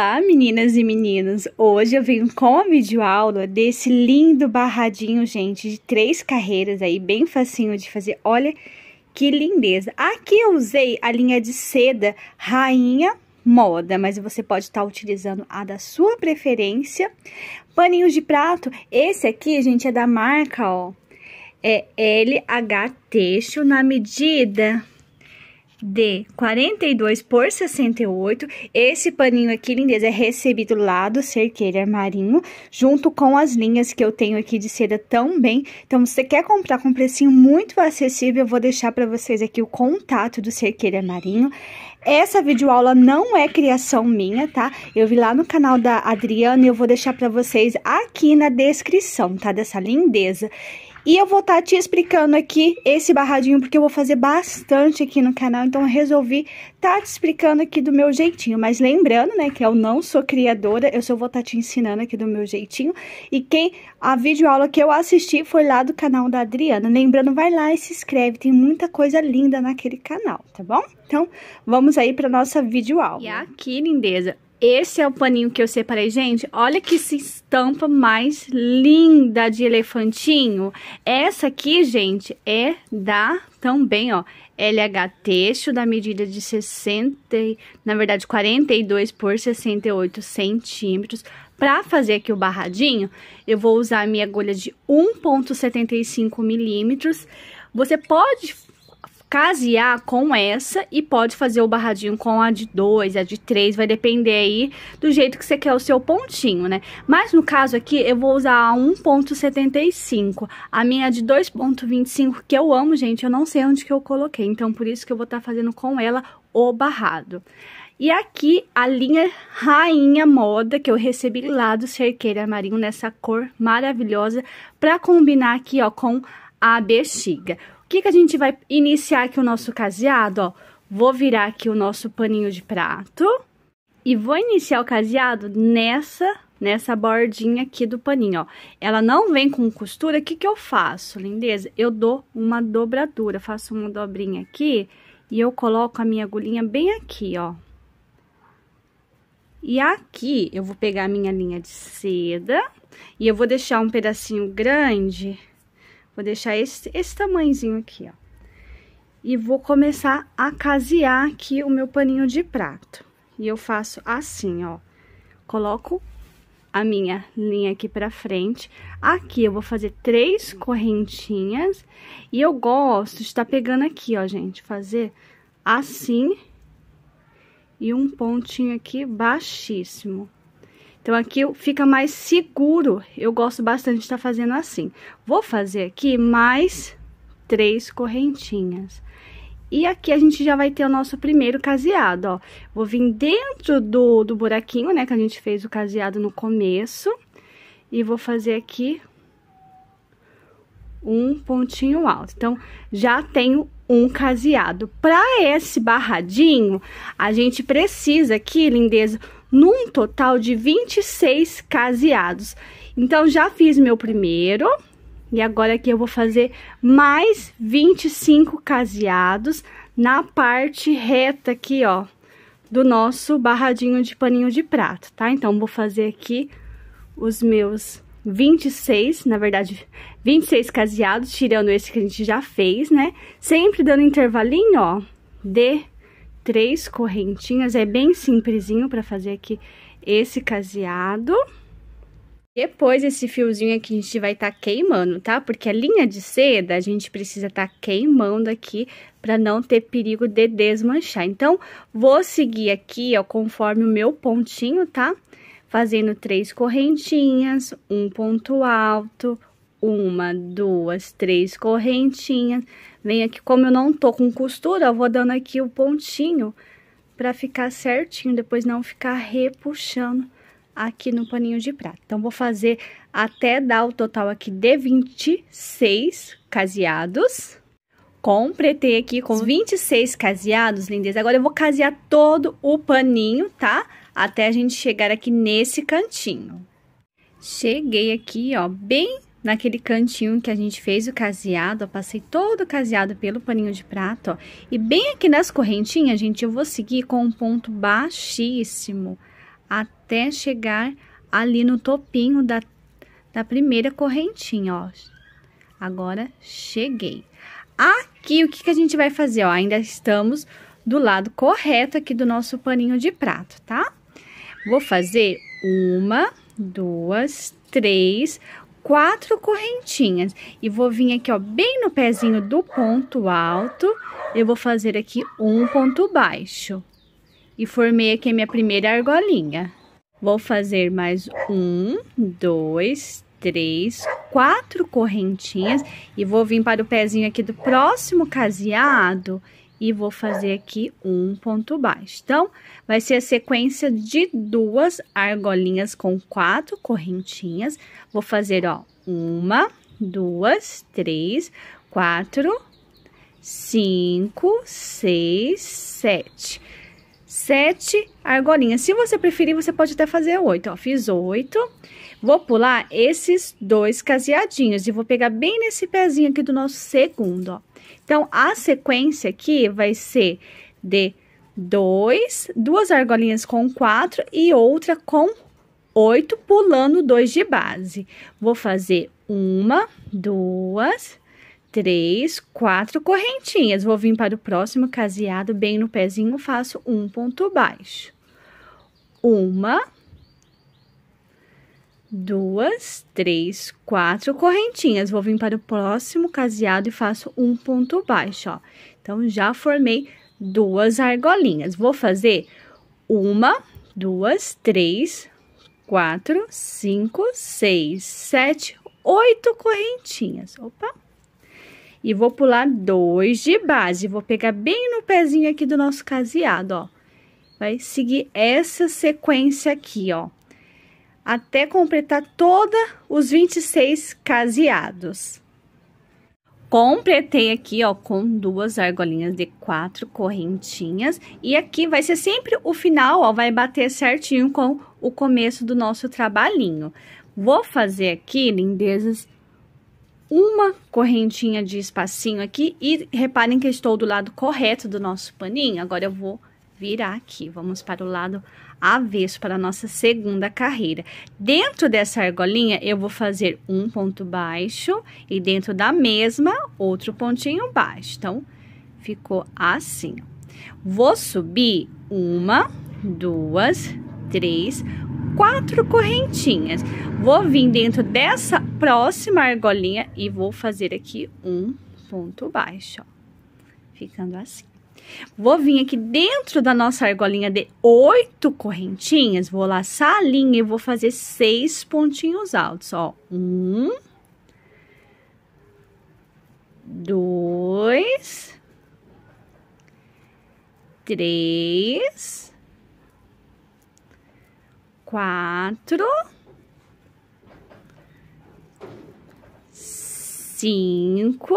Olá, meninas e meninos! Hoje eu venho com a videoaula desse lindo barradinho, gente, de três carreiras aí, bem facinho de fazer. Olha que lindeza! Aqui eu usei a linha de seda Rainha Moda, mas você pode estar tá utilizando a da sua preferência. Paninhos de prato, esse aqui, gente, é da marca, ó, é LH Teixo, na medida de 42 por 68. Esse paninho aqui, lindeza, é recebido lá do cerqueira marinho, junto com as linhas que eu tenho aqui de seda também. Então, se você quer comprar com um precinho muito acessível, eu vou deixar para vocês aqui o contato do cerqueira marinho. Essa videoaula não é criação minha, tá? Eu vi lá no canal da Adriana e eu vou deixar para vocês aqui na descrição, tá? Dessa lindeza. E eu vou estar tá te explicando aqui esse barradinho, porque eu vou fazer bastante aqui no canal, então eu resolvi estar tá te explicando aqui do meu jeitinho. Mas lembrando, né, que eu não sou criadora, eu só vou estar tá te ensinando aqui do meu jeitinho. E quem, a videoaula que eu assisti foi lá do canal da Adriana. Lembrando, vai lá e se inscreve, tem muita coisa linda naquele canal, tá bom? Então, vamos aí para nossa videoaula. E aqui, lindeza, esse é o paninho que eu separei, gente. Olha que se estampa mais linda de elefantinho. Essa aqui, gente, é da também, ó, LH texto da medida de 60, na verdade 42 por 68 centímetros. Para fazer aqui o barradinho, eu vou usar a minha agulha de 1.75 milímetros. Você pode casear com essa e pode fazer o barradinho com a de 2, a de 3, vai depender aí do jeito que você quer o seu pontinho, né? Mas no caso aqui eu vou usar a 1.75, a minha de 2.25 que eu amo, gente, eu não sei onde que eu coloquei, então por isso que eu vou estar tá fazendo com ela o barrado. E aqui a linha Rainha Moda, que eu recebi lá do Cerqueira Marinho, nessa cor maravilhosa, pra combinar aqui, ó, com a bexiga que, que a gente vai iniciar aqui o nosso caseado? Ó, vou virar aqui o nosso paninho de prato e vou iniciar o caseado nessa nessa bordinha aqui do paninho, ó. Ela não vem com costura, o que que eu faço, lindeza? Eu dou uma dobradura, faço uma dobrinha aqui e eu coloco a minha agulhinha bem aqui, ó. E aqui eu vou pegar a minha linha de seda e eu vou deixar um pedacinho grande Vou deixar esse, esse tamanhozinho aqui, ó. E vou começar a casear aqui o meu paninho de prato. E eu faço assim, ó. Coloco a minha linha aqui pra frente. Aqui eu vou fazer três correntinhas. E eu gosto de estar tá pegando aqui, ó, gente. Fazer assim. E um pontinho aqui baixíssimo. Então, aqui fica mais seguro. Eu gosto bastante de estar tá fazendo assim. Vou fazer aqui mais três correntinhas. E aqui a gente já vai ter o nosso primeiro caseado, ó. Vou vir dentro do, do buraquinho, né, que a gente fez o caseado no começo. E vou fazer aqui um pontinho alto. Então, já tenho um caseado. Para esse barradinho, a gente precisa aqui, lindeza, num total de 26 caseados. Então, já fiz meu primeiro, e agora aqui eu vou fazer mais 25 caseados na parte reta aqui, ó, do nosso barradinho de paninho de prato, tá? Então, vou fazer aqui os meus 26, na verdade, 26 caseados, tirando esse que a gente já fez, né? Sempre dando intervalinho, ó, de três correntinhas. É bem simplesinho para fazer aqui esse caseado. Depois, esse fiozinho aqui a gente vai estar tá queimando, tá? Porque a linha de seda a gente precisa estar tá queimando aqui para não ter perigo de desmanchar. Então, vou seguir aqui, ó, conforme o meu pontinho, tá? Fazendo três correntinhas, um ponto alto, uma, duas, três correntinhas. Vem aqui, como eu não tô com costura, eu vou dando aqui o pontinho pra ficar certinho, depois não ficar repuxando aqui no paninho de prata. Então, vou fazer até dar o total aqui de 26 caseados. Completei aqui com 26 caseados, lindeza. Agora, eu vou casear todo o paninho, tá? Até a gente chegar aqui nesse cantinho. Cheguei aqui, ó, bem naquele cantinho que a gente fez o caseado, ó, passei todo o caseado pelo paninho de prato, ó, e bem aqui nas correntinhas, gente, eu vou seguir com um ponto baixíssimo, até chegar ali no topinho da, da primeira correntinha, ó. Agora, cheguei. Aqui, o que, que a gente vai fazer, ó, ainda estamos do lado correto aqui do nosso paninho de prato, tá? Vou fazer uma, duas, três, quatro correntinhas. E vou vir aqui, ó, bem no pezinho do ponto alto, eu vou fazer aqui um ponto baixo. E formei aqui a minha primeira argolinha. Vou fazer mais um, dois, três, quatro correntinhas. E vou vir para o pezinho aqui do próximo caseado e vou fazer aqui um ponto baixo. Então, vai ser a sequência de duas argolinhas com quatro correntinhas. Vou fazer, ó, uma, duas, três, quatro, cinco, seis, sete. Sete argolinhas. Se você preferir, você pode até fazer oito, ó. Fiz oito. Vou pular esses dois caseadinhos e vou pegar bem nesse pezinho aqui do nosso segundo, ó. Então, a sequência aqui vai ser de dois, duas argolinhas com quatro e outra com oito, pulando dois de base. Vou fazer uma, duas, três, quatro correntinhas. Vou vir para o próximo caseado, bem no pezinho, faço um ponto baixo. Uma, duas, três, quatro correntinhas. Vou vir para o próximo caseado e faço um ponto baixo, ó. Então, já formei duas argolinhas. Vou fazer uma, duas, três, quatro, cinco, seis, sete, oito correntinhas. Opa! E vou pular dois de base. Vou pegar bem no pezinho aqui do nosso caseado, ó. Vai seguir essa sequência aqui, ó até completar todos os 26 caseados. Completei aqui, ó, com duas argolinhas de quatro correntinhas. E aqui vai ser sempre o final, ó, vai bater certinho com o começo do nosso trabalhinho. Vou fazer aqui, lindezas, uma correntinha de espacinho aqui. E reparem que estou do lado correto do nosso paninho. Agora eu vou virar aqui. Vamos para o lado avesso, para a nossa segunda carreira. Dentro dessa argolinha, eu vou fazer um ponto baixo e dentro da mesma, outro pontinho baixo. Então, ficou assim. Vou subir uma, duas, três, quatro correntinhas. Vou vir dentro dessa próxima argolinha e vou fazer aqui um ponto baixo, ó. Ficando assim. Vou vir aqui dentro da nossa argolinha de oito correntinhas, vou laçar a linha e vou fazer seis pontinhos altos, ó. Um, dois, três, quatro, cinco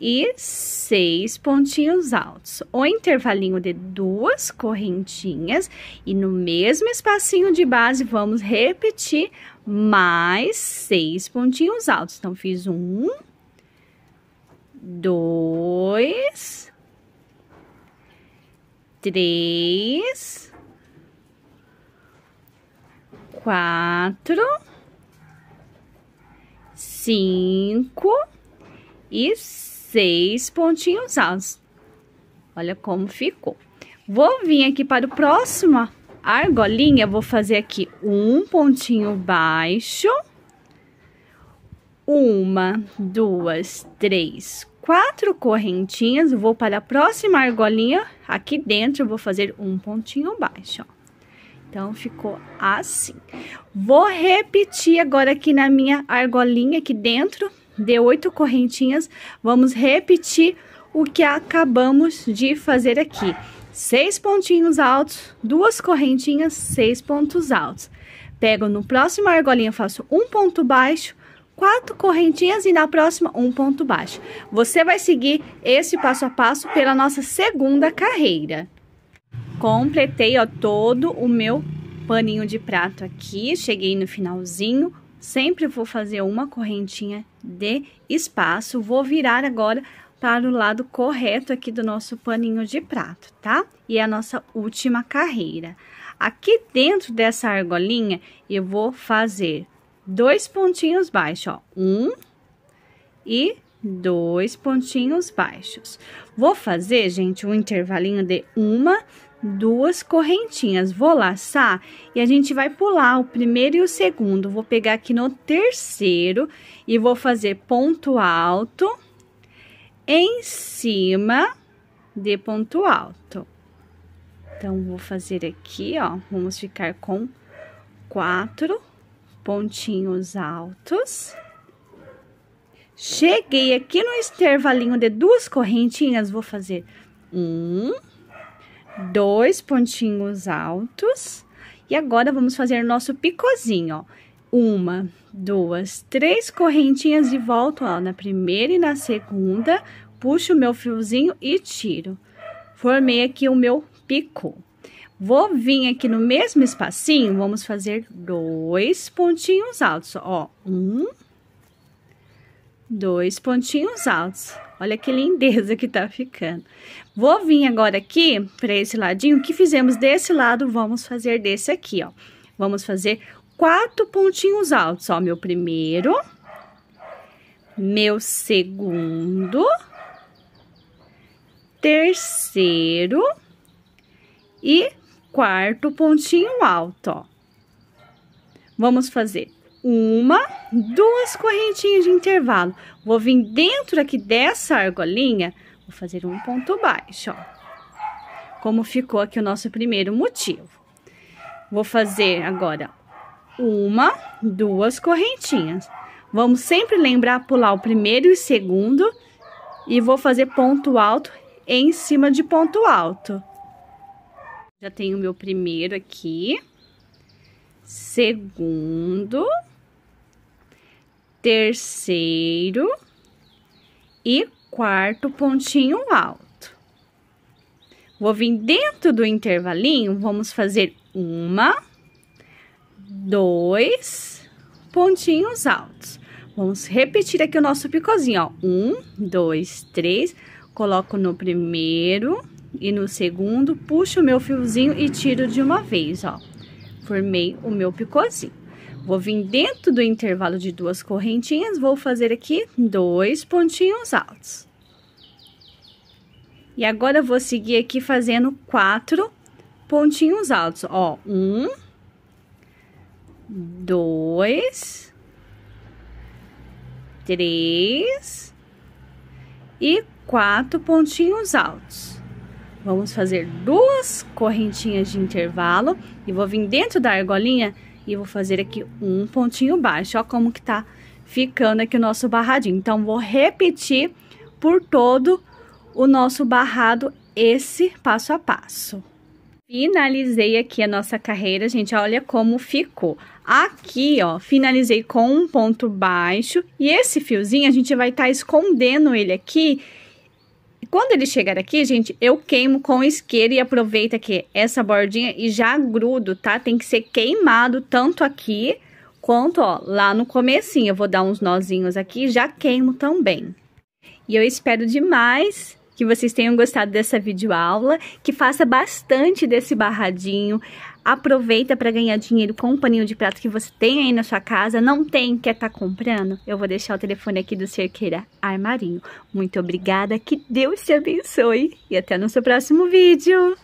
e seis seis pontinhos altos, o intervalinho de duas correntinhas e no mesmo espacinho de base vamos repetir mais seis pontinhos altos. Então, fiz um, dois, três, quatro, cinco e seis seis pontinhos altos. Olha como ficou. Vou vir aqui para o próximo argolinha, vou fazer aqui um pontinho baixo. Uma, duas, três, quatro correntinhas. Vou para a próxima argolinha, aqui dentro vou fazer um pontinho baixo, ó. Então, ficou assim. Vou repetir agora aqui na minha argolinha aqui dentro de oito correntinhas. Vamos repetir o que acabamos de fazer aqui. Seis pontinhos altos, duas correntinhas, seis pontos altos. Pego no próximo argolinha, faço um ponto baixo, quatro correntinhas e na próxima um ponto baixo. Você vai seguir esse passo a passo pela nossa segunda carreira. Completei ó, todo o meu paninho de prato aqui, cheguei no finalzinho, Sempre vou fazer uma correntinha de espaço. Vou virar agora para o lado correto aqui do nosso paninho de prato, tá? E é a nossa última carreira. Aqui dentro dessa argolinha, eu vou fazer dois pontinhos baixos, ó. Um e dois pontinhos baixos. Vou fazer, gente, um intervalinho de uma duas correntinhas. Vou laçar e a gente vai pular o primeiro e o segundo. Vou pegar aqui no terceiro e vou fazer ponto alto em cima de ponto alto. Então, vou fazer aqui, ó, vamos ficar com quatro pontinhos altos. Cheguei aqui no intervalinho de duas correntinhas, vou fazer um, dois pontinhos altos. E agora, vamos fazer nosso picozinho, ó. Uma, duas, três correntinhas e volto, ó, na primeira e na segunda. Puxo o meu fiozinho e tiro. Formei aqui o meu picô. Vou vir aqui no mesmo espacinho, vamos fazer dois pontinhos altos, ó. Um, dois pontinhos altos. Olha que lindeza que tá ficando. Vou vir agora aqui para esse ladinho, o que fizemos desse lado, vamos fazer desse aqui, ó. Vamos fazer quatro pontinhos altos, ó, meu primeiro, meu segundo, terceiro e quarto pontinho alto, ó. Vamos fazer uma, duas correntinhas de intervalo. Vou vir dentro aqui dessa argolinha, vou fazer um ponto baixo, ó. Como ficou aqui o nosso primeiro motivo. Vou fazer agora uma, duas correntinhas. Vamos sempre lembrar pular o primeiro e o segundo e vou fazer ponto alto em cima de ponto alto. Já tenho o meu primeiro aqui, segundo, terceiro e quarto pontinho alto. Vou vir dentro do intervalinho, vamos fazer uma, dois pontinhos altos. Vamos repetir aqui o nosso picozinho, ó. Um, dois, três. Coloco no primeiro e no segundo, puxo o meu fiozinho e tiro de uma vez, ó. Formei o meu picozinho. Vou vir dentro do intervalo de duas correntinhas, vou fazer aqui dois pontinhos altos. E agora, vou seguir aqui fazendo quatro pontinhos altos. Ó, um, dois, três e quatro pontinhos altos. Vamos fazer duas correntinhas de intervalo e vou vir dentro da argolinha e vou fazer aqui um pontinho baixo. Ó como que tá ficando aqui o nosso barradinho. Então, vou repetir por todo o nosso barrado esse passo a passo. Finalizei aqui a nossa carreira, gente, olha como ficou. Aqui, ó, finalizei com um ponto baixo e esse fiozinho a gente vai estar tá escondendo ele aqui quando ele chegar aqui, gente, eu queimo com isqueiro e aproveita aqui essa bordinha e já grudo, tá? Tem que ser queimado tanto aqui quanto, ó, lá no comecinho. Eu vou dar uns nozinhos aqui e já queimo também. E eu espero demais que vocês tenham gostado dessa videoaula, que faça bastante desse barradinho aproveita para ganhar dinheiro com o paninho de prato que você tem aí na sua casa. Não tem, quer é tá comprando? Eu vou deixar o telefone aqui do Cerqueira Armarinho. Muito obrigada, que Deus te abençoe e até no seu próximo vídeo.